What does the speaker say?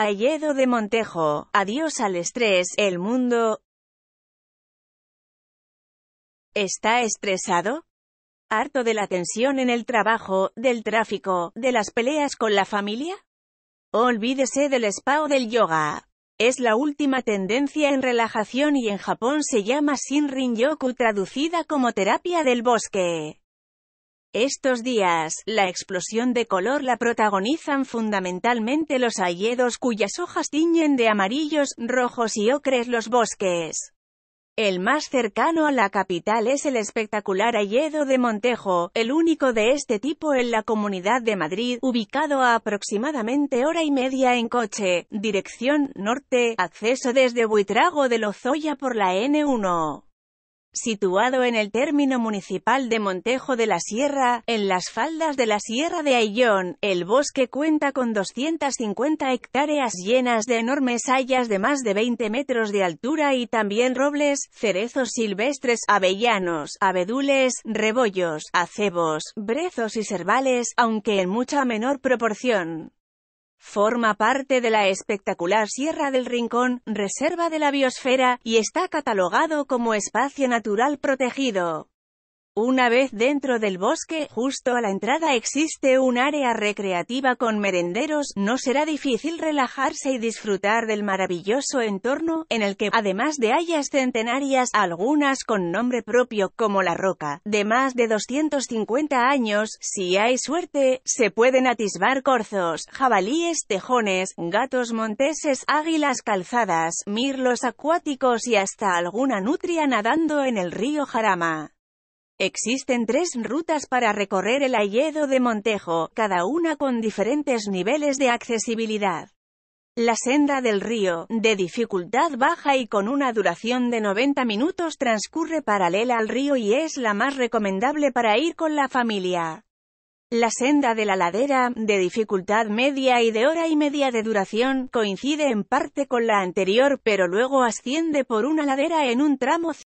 Ayedo de Montejo, adiós al estrés, el mundo está estresado, harto de la tensión en el trabajo, del tráfico, de las peleas con la familia. Olvídese del spa o del yoga. Es la última tendencia en relajación y en Japón se llama Shinrin-yoku traducida como terapia del bosque. Estos días, la explosión de color la protagonizan fundamentalmente los hayedos cuyas hojas tiñen de amarillos, rojos y ocres los bosques. El más cercano a la capital es el espectacular hayedo de Montejo, el único de este tipo en la Comunidad de Madrid, ubicado a aproximadamente hora y media en coche, dirección norte, acceso desde Buitrago de Lozoya por la N1 situado en el término municipal de Montejo de la Sierra, en las faldas de la Sierra de Aillón, El bosque cuenta con 250 hectáreas llenas de enormes hayas de más de 20 metros de altura y también robles, cerezos silvestres, avellanos, abedules, rebollos, acebos, brezos y cervales, aunque en mucha menor proporción. Forma parte de la espectacular Sierra del Rincón, Reserva de la Biosfera, y está catalogado como Espacio Natural Protegido. Una vez dentro del bosque, justo a la entrada existe un área recreativa con merenderos, no será difícil relajarse y disfrutar del maravilloso entorno, en el que, además de hayas centenarias, algunas con nombre propio como la roca, de más de 250 años, si hay suerte, se pueden atisbar corzos, jabalíes, tejones, gatos monteses, águilas calzadas, mirlos acuáticos y hasta alguna nutria nadando en el río Jarama. Existen tres rutas para recorrer el Ayedo de Montejo, cada una con diferentes niveles de accesibilidad. La senda del río, de dificultad baja y con una duración de 90 minutos, transcurre paralela al río y es la más recomendable para ir con la familia. La senda de la ladera, de dificultad media y de hora y media de duración, coincide en parte con la anterior pero luego asciende por una ladera en un tramo